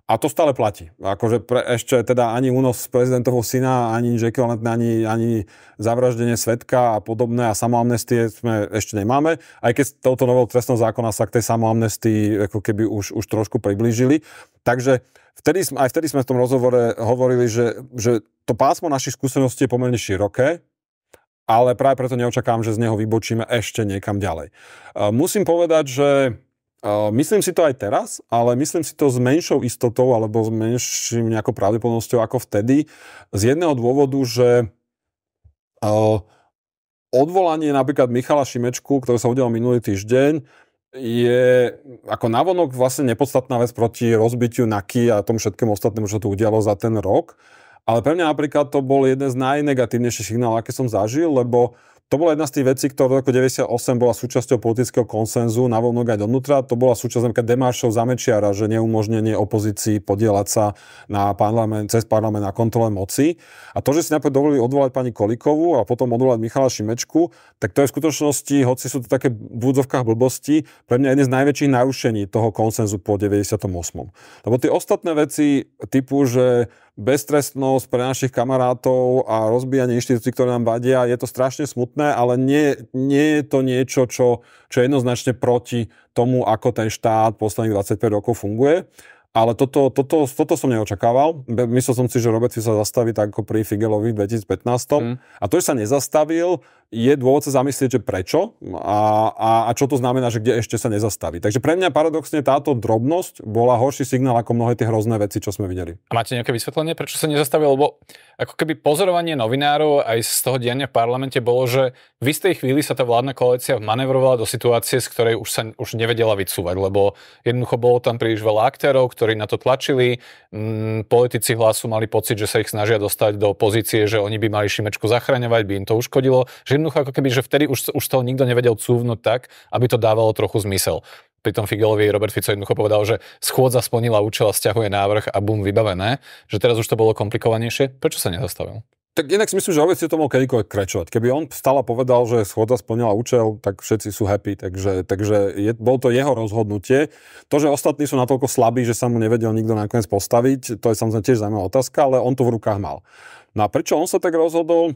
A to stále platí. Akože pre, ešte teda ani únos prezidentovho syna, ani nič ekvivalentné, ani, ani zavraždenie svetka a podobné a samoamnestie sme ešte nemáme. Aj keď touto novou trestnou zákona sa k tej samoamnestii ako keby už, už trošku priblížili. Takže vtedy, aj vtedy sme v tom rozhovore hovorili, že, že to pásmo našich skúseností je pomerne široké, ale práve preto neočakávam, že z neho vybočíme ešte niekam ďalej. Musím povedať, že Eh, myslím si to aj teraz, ale myslím si to s menšou istotou alebo s menším nejakou pravdepodobnosťou ako vtedy. Z jedného dôvodu, že eh, odvolanie napríklad Michala Šimečku, ktoré sa udialo minulý týždeň, je ako navonok vlastne nepodstatná vec proti rozbitiu NAKY a tomu všetkému ostatnému, čo tu udialo za ten rok. Ale pre mňa napríklad to bol jeden z najnegatívnejších signálov, aké som zažil, lebo uh, to bola jedna z tých vecí, ktorá v roku 98 bola súčasťou politického konsenzu na vonok aj donútra. To bola súčasť napríklad demaršov Zamečiara, že neumožnenie opozícii podielať sa na parlament, cez parlament na kontrole moci. A to, že si napríklad dovolili odvolať pani kolikovu a potom odvolať Michala Šimečku, tak to je v skutočnosti, hoci sú to také v úvodzovkách blbosti, pre mňa jeden z najväčších narušení toho konsenzu po 98. Lebo tie ostatné veci typu, že beztrestnosť pre našich kamarátov a rozbíjanie inštitúcií, ktoré nám vadia. Je to strašne smutné, ale nie, nie je to niečo, čo, čo je jednoznačne proti tomu, ako ten štát posledných 25 rokov funguje. Ale toto, toto, toto som neočakával. Myslel som si, že Robert si sa zastaví tak ako pri Figelovi v 2015. Mm. A to, že sa nezastavil, je dôvod sa zamyslieť, že prečo a, a, a čo to znamená, že kde ešte sa nezastaví. Takže pre mňa paradoxne táto drobnosť bola horší signál ako mnohé tie hrozné veci, čo sme videli. A máte nejaké vysvetlenie, prečo sa nezastavil? Lebo ako keby pozorovanie novinárov aj z toho diania v parlamente bolo, že v istej chvíli sa tá vládna koalícia manevrovala do situácie, z ktorej už sa už nevedela vycúvať, lebo jednoducho bolo tam príliš veľa aktérov, ktorí na to tlačili. Mm, politici hlasu mali pocit, že sa ich snažia dostať do pozície, že oni by mali Šimečku zachraňovať, by im to uškodilo, že jednoducho ako keby, že vtedy už, už toho nikto nevedel cúvnuť tak, aby to dávalo trochu zmysel. Pri tom Figelovi Robert Fico jednoducho povedal, že schôdza splnila účel a stiahuje návrh a bum, vybavené. Že teraz už to bolo komplikovanejšie. Prečo sa nezastavil? Tak inak si myslím, že Olec si to mohol kedykoľvek krečovať. Keby on stále povedal, že schoda splnila účel, tak všetci sú happy. Takže, takže je, bol to jeho rozhodnutie. To, že ostatní sú natoľko slabí, že sa mu nevedel nikto nakoniec postaviť, to je samozrejme tiež zaujímavá otázka, ale on to v rukách mal. No a prečo on sa tak rozhodol?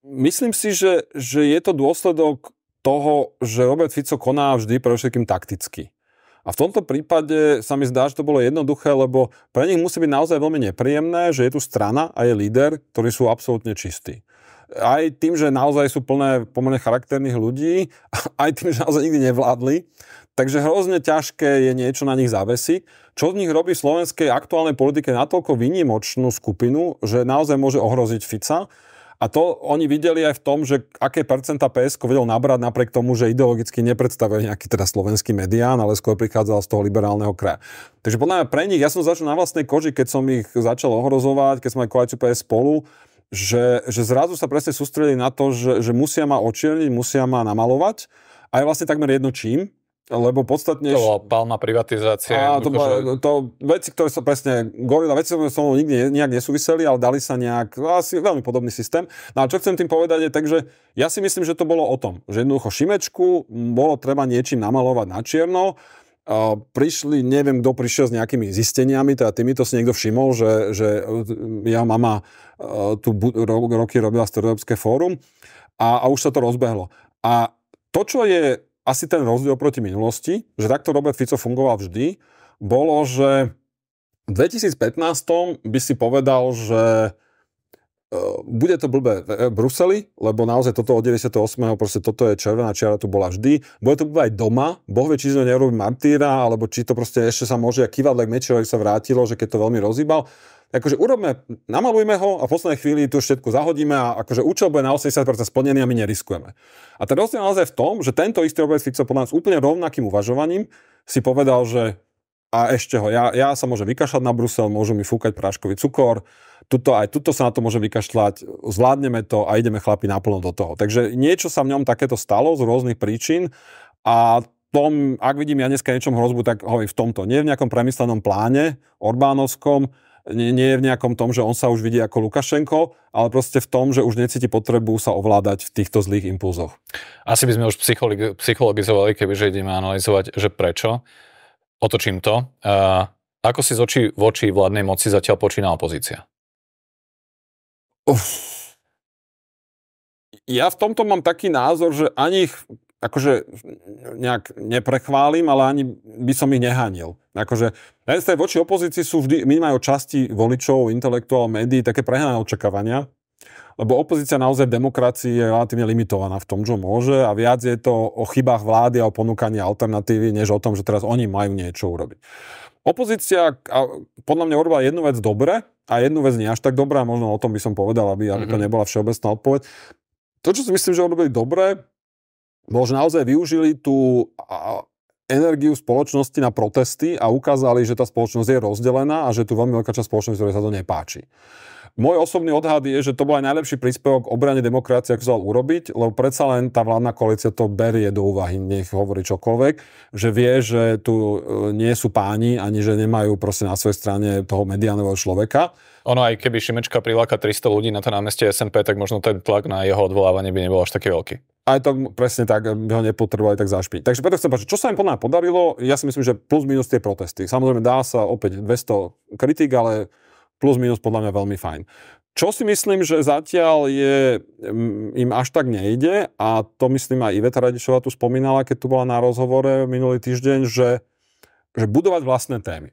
Myslím si, že, že je to dôsledok toho, že Robert Fico koná vždy pre všetkým takticky. A v tomto prípade sa mi zdá, že to bolo jednoduché, lebo pre nich musí byť naozaj veľmi nepríjemné, že je tu strana a je líder, ktorí sú absolútne čistí aj tým, že naozaj sú plné pomerne charakterných ľudí, aj tým, že naozaj nikdy nevládli. Takže hrozne ťažké je niečo na nich zavesiť. Čo z nich robí v slovenskej aktuálnej politike natoľko výnimočnú skupinu, že naozaj môže ohroziť Fica. A to oni videli aj v tom, že aké percenta PSK vedel nabrať napriek tomu, že ideologicky nepredstavuje nejaký teda slovenský medián, ale skôr prichádzal z toho liberálneho kraja. Takže podľa mňa pre nich, ja som začal na vlastnej koži, keď som ich začal ohrozovať, keď sme aj koalíciu PS spolu, že, že zrazu sa presne sústredili na to, že, že musia ma očierniť, musia ma namalovať. A je vlastne takmer jedno čím, lebo podstatne... To bola palma privatizácia. Á, to, bolo, že... to veci, ktoré sa presne, gorila, veci, ktoré som nikdy nejak nesúviseli, ale dali sa nejak, no, asi veľmi podobný systém. No a čo chcem tým povedať je, takže ja si myslím, že to bolo o tom, že jednoducho Šimečku bolo treba niečím namalovať na čierno, A prišli, neviem, kto prišiel s nejakými zisteniami, teda to si niekto všimol, že, že e, ja mama e, tu roky robila Stredoeurópske fórum a, a už sa to rozbehlo. A to, čo je asi ten rozdiel proti minulosti, že takto Robert Fico fungoval vždy, bolo, že v 2015 by si povedal, že e, bude to blbé e, v Bruseli, lebo naozaj toto od 98. proste toto je červená čiara, tu bola vždy. Bude to blbé aj doma, boh vie, či to nerobí martýra, alebo či to proste ešte sa môže, kývadlek mečerek sa vrátilo, že keď to veľmi rozýbal akože urobme, namalujme ho a v poslednej chvíli tu všetko zahodíme a akože účel bude na 80% splnený a my neriskujeme. A ten rozdiel naozaj v tom, že tento istý obec Fico podľa nás úplne rovnakým uvažovaním si povedal, že a ešte ho, ja, ja sa môžem vykašľať na Brusel, môžu mi fúkať práškový cukor, tuto, aj tuto sa na to môžem vykašľať, zvládneme to a ideme chlapi naplno do toho. Takže niečo sa v ňom takéto stalo z rôznych príčin a tom, ak vidím ja dneska niečom hrozbu, tak hovorím v tomto, nie v nejakom premyslenom pláne, Orbánovskom, nie, nie je v nejakom tom, že on sa už vidí ako Lukašenko, ale proste v tom, že už necíti potrebu sa ovládať v týchto zlých impulzoch. Asi by sme už psychologizovali, kebyže ideme analyzovať, že prečo. Otočím to. Uh, ako si z očí oči vládnej moci zatiaľ počína opozícia? Uf. Ja v tomto mám taký názor, že ani ich akože nejak neprechválim, ale ani by som ich nehanil. Akože, na jednej voči opozícii sú vždy, majú časti voličov, intelektuál, médií, také prehnané očakávania, lebo opozícia naozaj v demokracii je relatívne limitovaná v tom, čo môže a viac je to o chybách vlády a o ponúkaní alternatívy, než o tom, že teraz oni majú niečo urobiť. Opozícia podľa mňa urobila jednu vec dobre a jednu vec nie až tak dobrá, možno o tom by som povedal, aby, aby to mhm. nebola všeobecná odpoveď. To, čo si myslím, že urobili dobre, možno naozaj využili tú energiu spoločnosti na protesty a ukázali, že tá spoločnosť je rozdelená a že tu veľmi veľká časť spoločnosti, ktorej sa to nepáči. Môj osobný odhad je, že to bol aj najlepší príspevok obrane demokracie, ako sa dal urobiť, lebo predsa len tá vládna koalícia to berie do úvahy, nech hovorí čokoľvek, že vie, že tu e, nie sú páni, ani že nemajú proste na svojej strane toho mediálneho človeka ono aj keby Šimečka priláka 300 ľudí na to námestie SNP, tak možno ten tlak na jeho odvolávanie by nebol až taký veľký. Aj to presne tak, by ho nepotrebovali tak zašpiť. Takže preto chcem povedať, čo sa im podľa podarilo, ja si myslím, že plus minus tie protesty. Samozrejme dá sa opäť 200 kritik, ale plus minus podľa mňa veľmi fajn. Čo si myslím, že zatiaľ je, mm, im až tak nejde a to myslím aj Iveta Radičová tu spomínala, keď tu bola na rozhovore minulý týždeň, že, že budovať vlastné témy.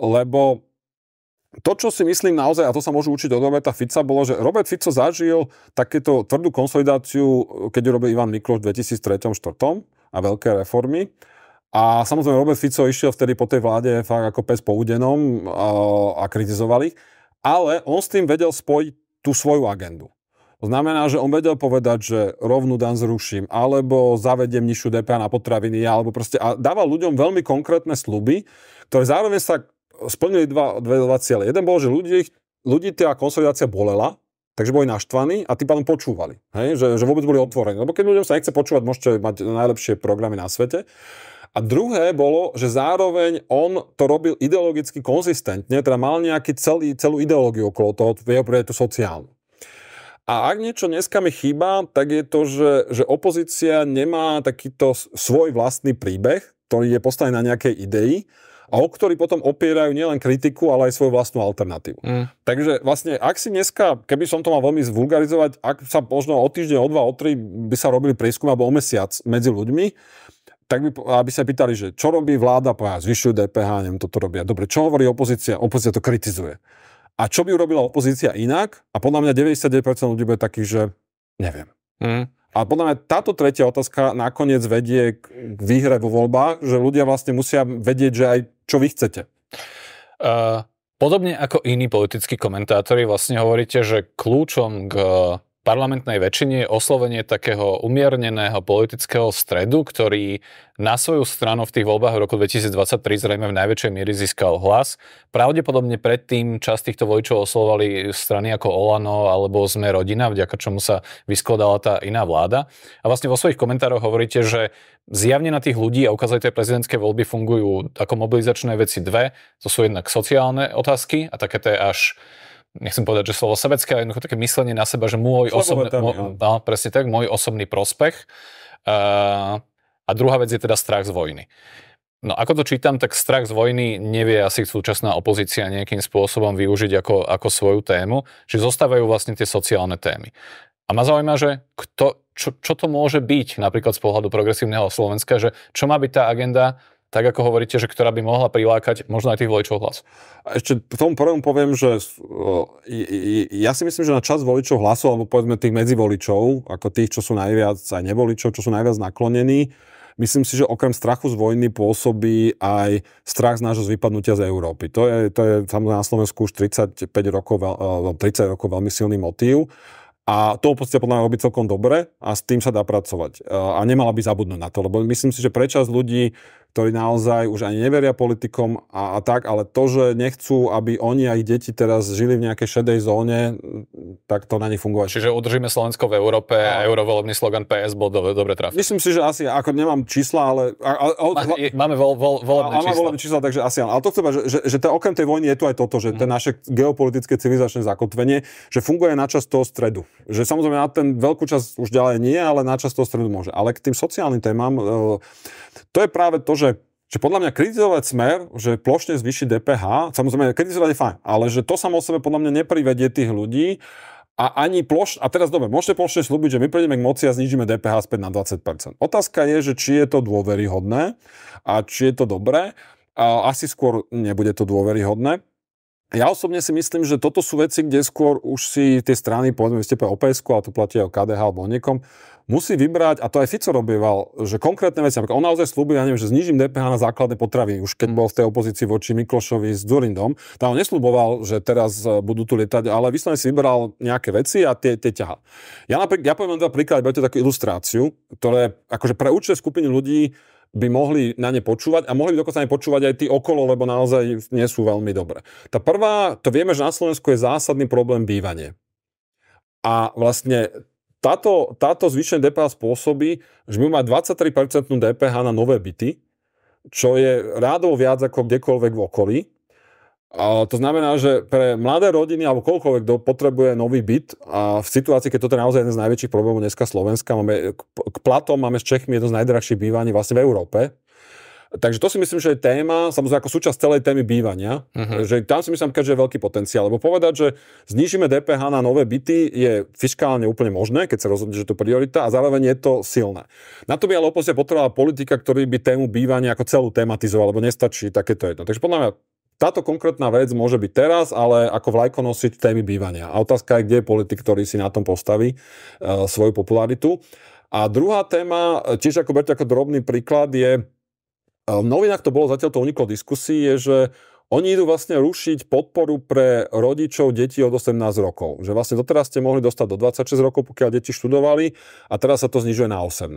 Lebo to, čo si myslím naozaj, a to sa môžu učiť od Roberta Fica, bolo, že Robert Fico zažil takéto tvrdú konsolidáciu, keď ju robil Ivan Mikloš v 2003-2004 a veľké reformy. A samozrejme Robert Fico išiel vtedy po tej vláde fakt ako pes po údenom a, a kritizovali. Ale on s tým vedel spojiť tú svoju agendu. To znamená, že on vedel povedať, že rovnú dan zruším, alebo zavediem nižšiu DPA na potraviny, alebo proste a dával ľuďom veľmi konkrétne sluby, ktoré zároveň sa splnili dva, dve, dva cieľe. Jeden bol, že ľudí, ľudí tá konsolidácia bolela, takže boli naštvaní a tí pádom počúvali, hej? Že, že vôbec boli otvorení. Lebo keď ľuďom sa nechce počúvať, môžete mať najlepšie programy na svete. A druhé bolo, že zároveň on to robil ideologicky konzistentne, teda mal nejaký celý, celú ideológiu okolo toho, jeho projektu sociálnu. A ak niečo dneska mi chýba, tak je to, že, že opozícia nemá takýto svoj vlastný príbeh, ktorý je postavený na nejakej idei, a o ktorý potom opierajú nielen kritiku, ale aj svoju vlastnú alternatívu. Mm. Takže vlastne, ak si dneska, keby som to mal veľmi zvulgarizovať, ak sa možno o týždeň, o dva, o tri by sa robili prieskumy alebo o mesiac medzi ľuďmi, tak by, aby sa pýtali, že čo robí vláda, povedia, zvyšujú DPH, neviem, toto robia. Dobre, čo hovorí opozícia? Opozícia to kritizuje. A čo by urobila opozícia inak? A podľa mňa 99% ľudí bude takých, že neviem. Mm. A podľa mňa táto tretia otázka nakoniec vedie k výhre vo voľbách, že ľudia vlastne musia vedieť, že aj čo vy chcete. Uh, podobne ako iní politickí komentátori vlastne hovoríte, že kľúčom k parlamentnej väčšine je oslovenie takého umierneného politického stredu, ktorý na svoju stranu v tých voľbách v roku 2023 zrejme v najväčšej miery získal hlas. Pravdepodobne predtým časť týchto voličov oslovali strany ako Olano alebo Sme rodina, vďaka čomu sa vyskladala tá iná vláda. A vlastne vo svojich komentároch hovoríte, že zjavne na tých ľudí, a ukazuje tie prezidentské voľby, fungujú ako mobilizačné veci dve. To sú jednak sociálne otázky a také tie až nechcem povedať, že slovo sebecké, ale jednoducho také myslenie na seba, že môj osobný, môj, no, presne tak, môj osobný prospech. Uh, a druhá vec je teda strach z vojny. No ako to čítam, tak strach z vojny nevie asi súčasná opozícia nejakým spôsobom využiť ako, ako svoju tému, že zostávajú vlastne tie sociálne témy. A ma zaujíma, že kto, čo, čo to môže byť napríklad z pohľadu progresívneho Slovenska, že čo má byť tá agenda tak ako hovoríte, že ktorá by mohla prilákať možno aj tých voličov hlas. A ešte v tom prvom poviem, že ja si myslím, že na čas voličov hlasu, alebo povedzme tých medzivoličov, ako tých, čo sú najviac, aj nevoličov, čo sú najviac naklonení, myslím si, že okrem strachu z vojny pôsobí aj strach z nášho vypadnutia z Európy. To je, to je samozrejme na Slovensku už 35 rokov, 30 e, no, rokov veľmi silný motív. A to podstate podľa mňa robí celkom dobre a s tým sa dá pracovať. E, a nemala by zabudnúť na to, lebo myslím si, že prečas ľudí ktorí naozaj už ani neveria politikom a, a tak, ale to, že nechcú, aby oni a ich deti teraz žili v nejakej šedej zóne, tak to na nich funguje. Čiže udržíme Slovensko v Európe a, a eurovolebný slogan PS bol do, dobre trafil. Myslím si, že asi, ako nemám čísla, ale... A, a, a, máme vol, vol, volebné, čísla. Máme volebné čísla. takže asi áno. Ale to chcem, že, že, že tá, okrem tej vojny je tu aj toto, že mm. to mhm. naše geopolitické civilizačné zakotvenie, že funguje na čas toho stredu. Že samozrejme na ten veľkú časť už ďalej nie, ale na čas toho stredu môže. Ale k tým sociálnym témam, e, to je práve to, že že podľa mňa kritizovať smer, že plošne zvýši DPH, samozrejme kritizovať je fajn, ale že to samo o sebe podľa mňa neprivedie tých ľudí a ani ploš... A teraz dobre, môžete plošne slúbiť, že my prídeme k moci a znižíme DPH späť na 20%. Otázka je, že či je to dôveryhodné a či je to dobré. Asi skôr nebude to dôveryhodné. Ja osobne si myslím, že toto sú veci, kde skôr už si tie strany, povedzme, ste o a to platí o KDH alebo o niekom, musí vybrať, a to aj Fico robieval, že konkrétne veci, napríklad on naozaj slúbil, ja neviem, že znižím DPH na základné potravy, už keď hm. bol v tej opozícii voči Miklošovi s Durindom, tam on nesľuboval, že teraz e, budú tu lietať, ale vyslovene si vybral nejaké veci a tie, tie ťahal. Ja, napríklad, ja poviem vám dva príklady, takú ilustráciu, ktoré akože pre určité skupiny ľudí by mohli na ne počúvať a mohli by dokonca aj počúvať aj tí okolo, lebo naozaj nie sú veľmi dobré. Tá prvá, to vieme, že na Slovensku je zásadný problém bývanie. A vlastne táto, táto zvyšenie DPH spôsobí, že by mať 23% DPH na nové byty, čo je rádovo viac ako kdekoľvek v okolí. A to znamená, že pre mladé rodiny alebo koľkoľvek, kto potrebuje nový byt a v situácii, keď toto je naozaj jeden z najväčších problémov dneska Slovenska, máme, k platom máme s Čechmi jedno z najdrahších bývaní vlastne v Európe. Takže to si myslím, že je téma, samozrejme ako súčasť celej témy bývania, uh-huh. že tam si myslím, že je veľký potenciál, lebo povedať, že znížime DPH na nové byty je fiskálne úplne možné, keď sa rozhodne, že to je priorita a zároveň je to silné. Na to by ale opozícia potrebovala politika, ktorý by tému bývania ako celú tematizoval, lebo nestačí takéto jedno. Takže podľa mňa táto konkrétna vec môže byť teraz, ale ako vlajko nosiť témy bývania. A otázka je, kde je politik, ktorý si na tom postaví e, svoju popularitu. A druhá téma, e, tiež ako berte ako drobný príklad, je, e, v novinách to bolo, zatiaľ to uniklo diskusii, je, že oni idú vlastne rušiť podporu pre rodičov detí od 18 rokov. Že vlastne doteraz ste mohli dostať do 26 rokov, pokiaľ deti študovali a teraz sa to znižuje na 18.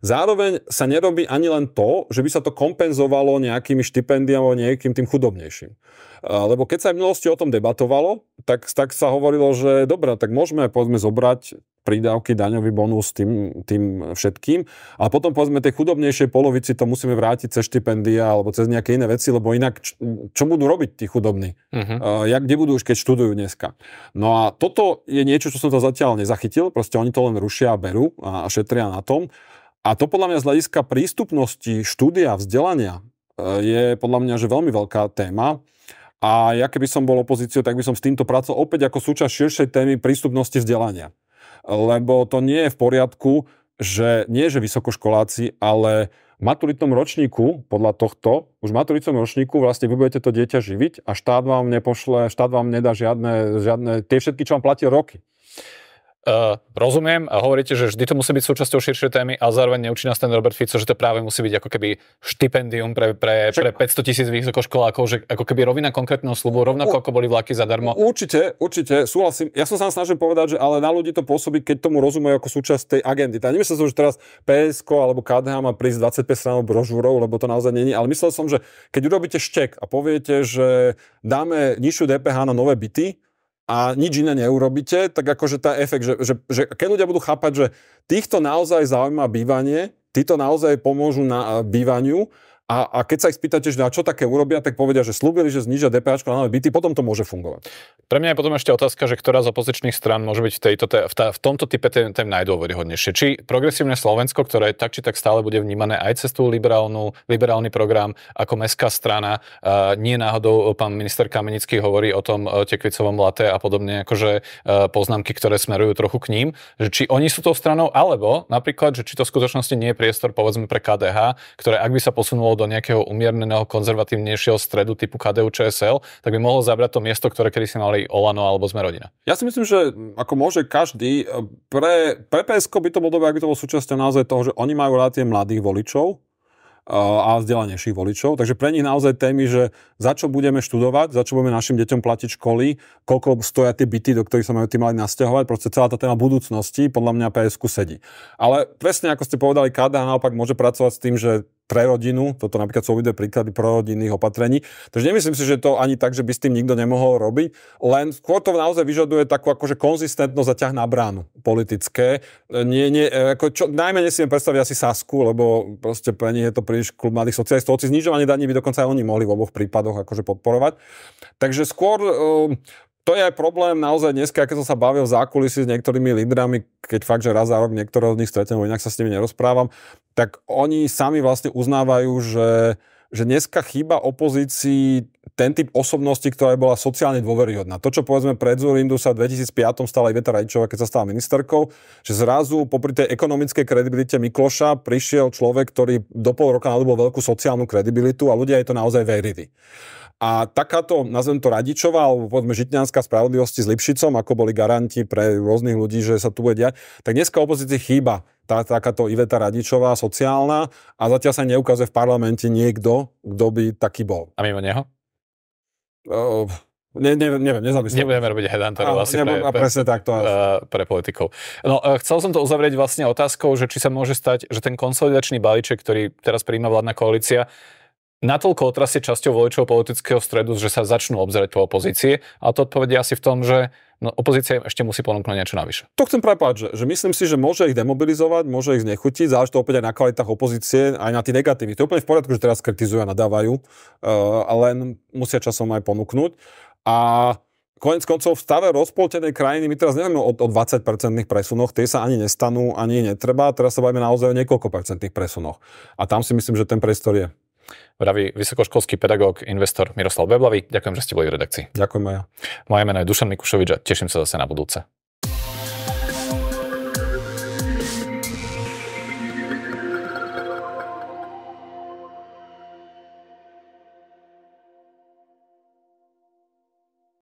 Zároveň sa nerobí ani len to, že by sa to kompenzovalo nejakými štipendiami alebo nejakým tým chudobnejším. Lebo keď sa v minulosti o tom debatovalo, tak, tak sa hovorilo, že dobre, tak môžeme povedzme zobrať prídavky, daňový bonus tým, tým všetkým. A potom povedzme tej chudobnejšej polovici to musíme vrátiť cez štipendia alebo cez nejaké iné veci, lebo inak čo, čo budú robiť tí chudobní? Uh-huh. Uh, jak, kde budú už, keď študujú dneska? No a toto je niečo, čo som to zatiaľ nezachytil. Proste oni to len rušia a berú a, a šetria na tom. A to podľa mňa z hľadiska prístupnosti štúdia, vzdelania e, je podľa mňa že veľmi veľká téma a ja keby som bol opozíciou, tak by som s týmto pracoval opäť ako súčasť širšej témy prístupnosti vzdelania. Lebo to nie je v poriadku, že nie že vysokoškoláci, ale v maturitnom ročníku, podľa tohto, už v maturitnom ročníku vlastne vy budete to dieťa živiť a štát vám nepošle, štát vám nedá žiadne, žiadne tie všetky, čo vám platia roky. Uh, rozumiem a hovoríte, že vždy to musí byť súčasťou širšej témy a zároveň neučí nás ten Robert Fico, že to práve musí byť ako keby štipendium pre, pre, pre 500 tisíc vysokoškolákov, že ako keby rovina konkrétneho slubu, rovnako U, ako boli vlaky zadarmo. Určite, určite, súhlasím. Ja som sa snažil povedať, že ale na ľudí to pôsobí, keď tomu rozumejú ako súčasť tej agendy. Tá nemyslel som, že teraz PSK alebo KDH má prísť 25 stranov brožúrov, lebo to naozaj není, ale myslel som, že keď urobíte štek a poviete, že dáme nižšiu DPH na nové byty, a nič iné neurobíte, tak akože tá efekt, že, že, že keď ľudia budú chápať, že týchto naozaj zaujíma bývanie, títo naozaj pomôžu na bývaniu, a, a keď sa ich spýtate, že na no čo také urobia, tak povedia, že slúbili, že znižia DPH na nové byty, potom to môže fungovať. Pre mňa je potom ešte otázka, že ktorá z opozičných strán môže byť v, tejto, v, tá, v tomto type tém, tém najdôveryhodnejšie. Či progresívne Slovensko, ktoré tak či tak stále bude vnímané aj cez tú liberálnu, liberálny program ako mestská strana, uh, nie náhodou e, pán minister Kamenický hovorí o tom uh, tekvicovom late a podobne, akože e, poznámky, ktoré smerujú trochu k ním, že či oni sú tou stranou, alebo napríklad, že či to v skutočnosti nie je priestor povedzme pre KDH, ktoré ak by sa posunulo do nejakého umierneného, konzervatívnejšieho stredu typu KDU ČSL, tak by mohol zabrať to miesto, ktoré kedy si mali Olano alebo sme rodina. Ja si myslím, že ako môže každý, e, pre, pre PSK by to bolo ak by to bolo súčasťou naozaj toho, že oni majú rád tie mladých voličov, e, a vzdelanejších voličov. Takže pre nich naozaj témy, že za čo budeme študovať, za čo budeme našim deťom platiť školy, koľko stoja tie byty, do ktorých sa majú tí mali nasťahovať, proste celá tá téma budúcnosti podľa mňa PSK sedí. Ale presne ako ste povedali, KDH naopak môže pracovať s tým, že pre rodinu, toto napríklad sú uvidé príklady prorodinných opatrení. Takže nemyslím si, že to ani tak, že by s tým nikto nemohol robiť, len skôr to naozaj vyžaduje takú akože konzistentnosť a ťah na bránu politické. E, nie, nie, e, ako čo, najmä nesmieme predstaviť asi Sasku, lebo proste pre nich je to príliš klub mladých socialistov, hoci znižovanie daní by dokonca aj oni mohli v oboch prípadoch akože podporovať. Takže skôr e, to je aj problém naozaj dneska, keď som sa bavil v zákulisí s niektorými lídrami, keď fakt, že raz za rok niektorého z nich stretnem, inak sa s nimi nerozprávam, tak oni sami vlastne uznávajú, že že dneska chýba opozícii ten typ osobnosti, ktorá bola sociálne dôveryhodná. To, čo povedzme pred Zurindu sa v 2005 stala aj Veta keď sa stala ministerkou, že zrazu popri tej ekonomickej kredibilite Mikloša prišiel človek, ktorý do pol roka nadobol veľkú sociálnu kredibilitu a ľudia jej to naozaj verili. A takáto, nazvem to Radičová, alebo povedzme Žitňanská spravodlivosti s Lipšicom, ako boli garanti pre rôznych ľudí, že sa tu bude diať, tak dneska opozícii chýba tá, takáto Iveta Radičová, sociálna, a zatiaľ sa neukáže v parlamente niekto, kto by taký bol. A mimo neho? Uh, ne, ne, neviem, nezamyslím. Nebudeme robiť headhunterov asi nebudem, pre, pre, presne takto. Uh, pre politikov. No, uh, chcel som to uzavrieť vlastne otázkou, že či sa môže stať, že ten konsolidačný balíček, ktorý teraz príjma vládna koalícia, natoľko otrasie časťou voličov politického stredu, že sa začnú obzerať po opozície, A to odpovedia asi v tom, že no, opozícia im ešte musí ponúknuť niečo navyše. To chcem práve povedať, že, že myslím si, že môže ich demobilizovať, môže ich znechutiť, záleží to opäť aj na kvalitách opozície, aj na tie negatívy. To je úplne v poriadku, že teraz kritizujú a nadávajú, uh, ale musia časom aj ponúknuť. A Konec koncov v stave rozpoltenej krajiny, my teraz nevieme o, o 20-percentných presunoch, tie sa ani nestanú, ani netreba, teraz sa bavíme naozaj o niekoľko percentných presunoch. A tam si myslím, že ten priestor je. Vraví vysokoškolský pedagóg, investor Miroslav Beblavy. Ďakujem, že ste boli v redakcii. Ďakujem aj ja. Moje meno je Dušan Mikušovič a teším sa zase na budúce.